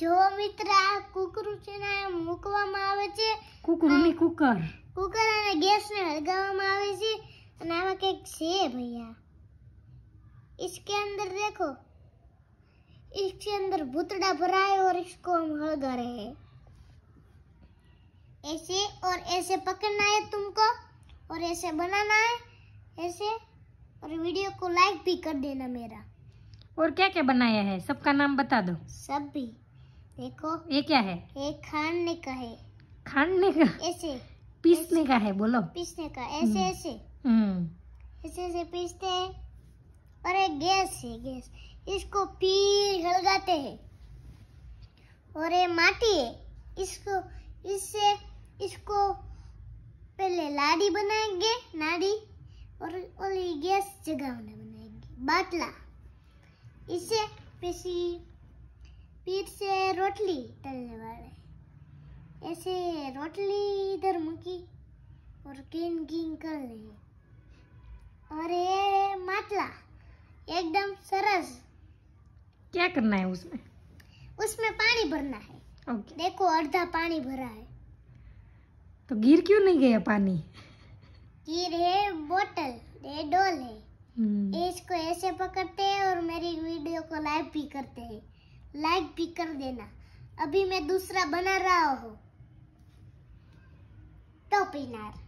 જો મિત્ર આ કુકરું છે ને મૂકવામાં આવે છે કુકરું ને કુકર કુકર અને ગેસ ને હળગાવવામાં આવે છે અને આમાં કંઈક છે ભૈયા इसके अंदर देखो इसके अंदर भूतड़ा भरा है और इसको हम हड़गा रहे हैं ऐसे और ऐसे पकड़ना है तुमको और ऐसे बनाना है ऐसे और वीडियो को लाइक भी कर देना मेरा और क्या क्या बनाया है सबका नाम बता दो सब भी देखो ये क्या है ये खाने का है खाने का ऐसे पीसने का है बोलो पीसने का हम्म। ऐसे ऐसे हम्म। ऐसे ऐसे पीसते हैं और एक गैस है गैस इसको फिर हलगाते हैं और ये माटी है इसको इससे इसको पहले लाड़ी बनाएंगे नाड़ी और गैस जगह बनाएंगे बाटला इसे पीसी फिर से रोटली तलने वाले ऐसे रोटली इधर मुकी और किन किन कर लेंगे और ये मातला एकदम सरस क्या करना है उसमें उसमें पानी भरना है ओके देखो अर्धा पानी भरा है तो गिर क्यों नहीं गया पानी गिर है बोतल ये डोल है हम्म। इसको ऐसे पकड़ते हैं और मेरी वीडियो को लाइव भी करते हैं लाइक भी कर देना अभी मैं दूसरा बना रहा हूँ टॉपिनार तो